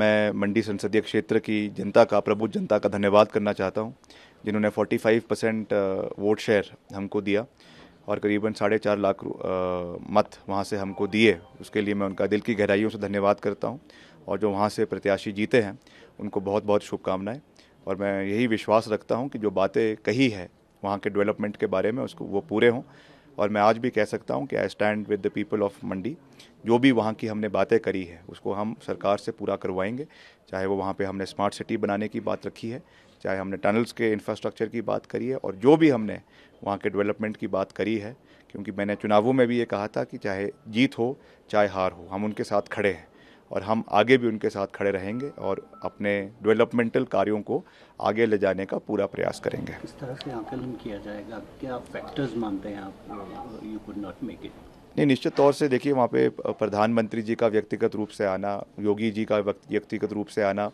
मैं मंडी संसदीय क्षेत्र की जनता का प्रबुद्ध जनता का धन्यवाद करना चाहता हूँ जिन्होंने 45 परसेंट वोट शेयर हमको दिया और करीबन साढ़े चार लाख मत वहाँ से हमको दिए उसके लिए मैं उनका दिल की गहराइयों से धन्यवाद करता हूँ और जो वहाँ से प्रत्याशी जीते हैं उनको बहुत बहुत शुभकामनाएं और मैं यही विश्वास रखता हूँ कि जो बातें कही है वहाँ के डेवलपमेंट के बारे में उसको वो पूरे हों और मैं आज भी कह सकता हूँ कि I stand with the people of Mandi जो भी वहाँ की हमने बातें करी है उसको हम सरकार से पूरा करवाएंगे चाहे वो वहाँ पे हमने स्मार्ट सिटी बनाने की बात रखी है चाहे हमने टनल्स के इंफ्रास्ट्रक्चर की बात करी है और जो भी हमने वहाँ के डेवलपमेंट की बात करी है क्योंकि मैंने चुनावों में भी ये कहा था कि चाहे जीत हो चाहे हार हो हम उनके साथ खड़े हैं और हम आगे भी उनके साथ खड़े रहेंगे और अपने डेवलपमेंटल कार्यों को आगे ले जाने का पूरा प्रयास करेंगे किस तरह से आकलन किया जाएगा क्या फैक्टर्स मानते हैं आप you could not make it नहीं निश्चित तौर से देखिए वहाँ पे प्रधानमंत्री जी का व्यक्तिगत रूप से आना योगी जी का व्यक्तिगत रूप से आना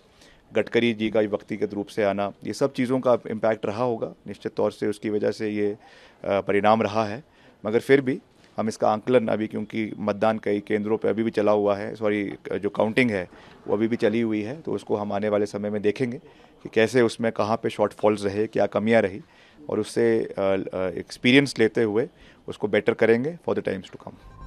गडकरी जी का व्यक्तिगत रूप से आना ये सब चीज़ों का इम्पैक्ट रहा होगा निश्चित तौर से उसकी वजह से ये परिणाम रहा है मगर फिर भी हम इसका आंकलन अभी क्योंकि मतदान कई केंद्रों पर अभी भी चला हुआ है सॉरी जो काउंटिंग है वो अभी भी चली हुई है तो उसको हम आने वाले समय में देखेंगे कि कैसे उसमें कहाँ पे शॉर्टफॉल्स रहे क्या कमियाँ रही और उससे एक्सपीरियंस लेते हुए उसको बेटर करेंगे for the times to come